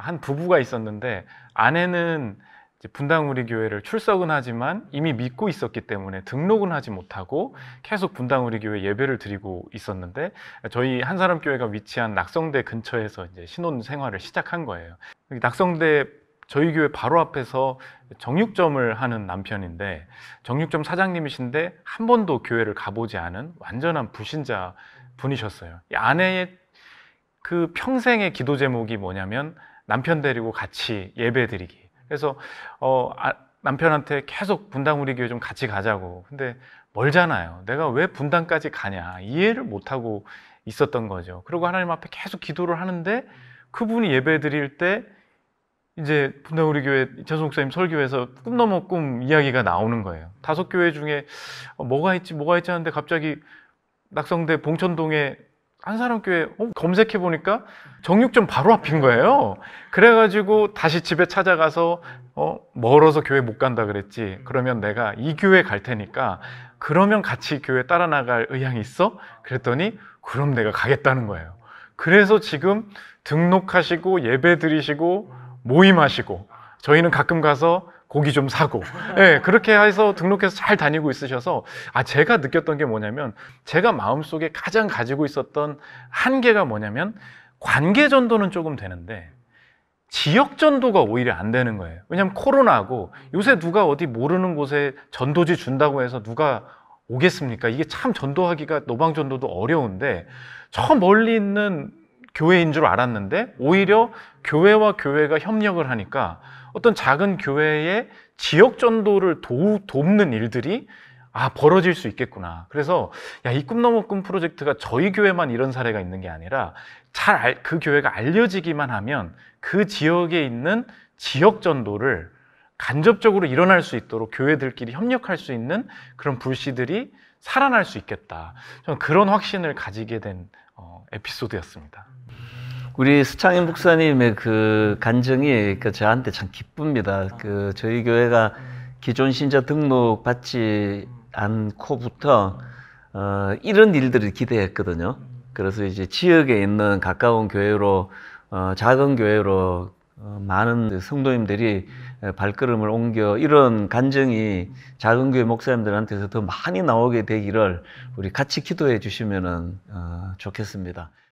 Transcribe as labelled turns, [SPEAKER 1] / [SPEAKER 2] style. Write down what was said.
[SPEAKER 1] 한 부부가 있었는데 아내는 분당우리 교회를 출석은 하지만 이미 믿고 있었기 때문에 등록은 하지 못하고 계속 분당우리 교회 예배를 드리고 있었는데 저희 한사람 교회가 위치한 낙성대 근처에서 이제 신혼 생활을 시작한 거예요. 낙성대 저희 교회 바로 앞에서 정육점을 하는 남편인데 정육점 사장님이신데 한 번도 교회를 가보지 않은 완전한 불신자 분이셨어요. 아내의 그 평생의 기도 제목이 뭐냐면 남편 데리고 같이 예배 드리기. 그래서 어, 아, 남편한테 계속 분당 우리 교회 좀 같이 가자고. 근데 멀잖아요. 내가 왜 분당까지 가냐. 이해를 못하고 있었던 거죠. 그리고 하나님 앞에 계속 기도를 하는데 그분이 예배 드릴 때 이제 분당 우리 교회 이찬수 목사님 설교에서 꿈 넘어 꿈 이야기가 나오는 거예요. 다섯 교회 중에 뭐가 있지 뭐가 있지 하는데 갑자기 낙성대 봉천동에 한사람교회 어, 검색해 보니까 정육점 바로 앞인 거예요. 그래가지고 다시 집에 찾아가서 어, 멀어서 교회 못 간다 그랬지. 그러면 내가 이 교회 갈 테니까 그러면 같이 교회 따라 나갈 의향이 있어? 그랬더니 그럼 내가 가겠다는 거예요. 그래서 지금 등록하시고 예배 드리시고 모임하시고 저희는 가끔 가서 고기 좀 사고 네, 그렇게 해서 등록해서 잘 다니고 있으셔서 아 제가 느꼈던 게 뭐냐면 제가 마음속에 가장 가지고 있었던 한계가 뭐냐면 관계 전도는 조금 되는데 지역 전도가 오히려 안 되는 거예요. 왜냐하면 코로나고 요새 누가 어디 모르는 곳에 전도지 준다고 해서 누가 오겠습니까? 이게 참 전도하기가 노방 전도도 어려운데 저 멀리 있는 교회인 줄 알았는데 오히려 교회와 교회가 협력을 하니까 어떤 작은 교회의 지역 전도를 도, 돕는 일들이 아 벌어질 수 있겠구나. 그래서 야 이 꿈 넘어 꿈 프로젝트가 저희 교회만 이런 사례가 있는 게 아니라 잘 그 교회가 알려지기만 하면 그 지역에 있는 지역 전도를 간접적으로 일어날 수 있도록 교회들끼리 협력할 수 있는 그런 불씨들이 살아날 수 있겠다. 저는 그런 확신을 가지게 된 어, 에피소드였습니다.
[SPEAKER 2] 우리 수창인 목사님의 그 간증이 그 저한테 참 기쁩니다. 아. 그 저희 교회가 기존 신자 등록 받지 않고부터 어, 이런 일들을 기대했거든요. 그래서 이제 지역에 있는 가까운 교회로 어, 작은 교회로 어, 많은 성도님들이 발걸음을 옮겨 이런 간증이 작은 교회 목사님들한테서 더 많이 나오게 되기를 우리 같이 기도해 주시면 은 어, 좋겠습니다.